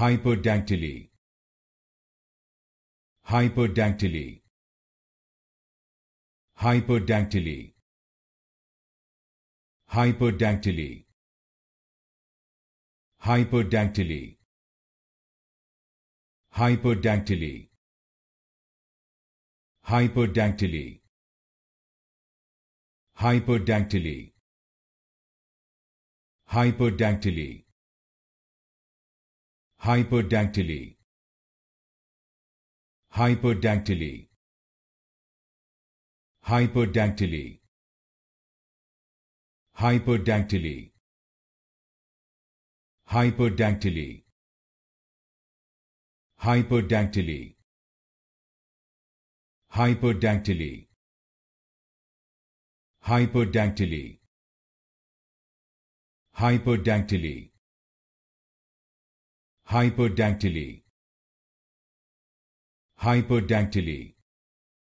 hyperdactyly hyperdactyly hyperdactyly hyperdactyly hyperdactyly hyperdactyly hyperdactyly hyperdactyly hyperdactyly hyperdactyly hyperdactyly hyperdactyly hyperdactyly hyperdactyly hyperdactyly hyperdactyly hyperdactyly hyperdactyly hyperdactyly hyperdactyly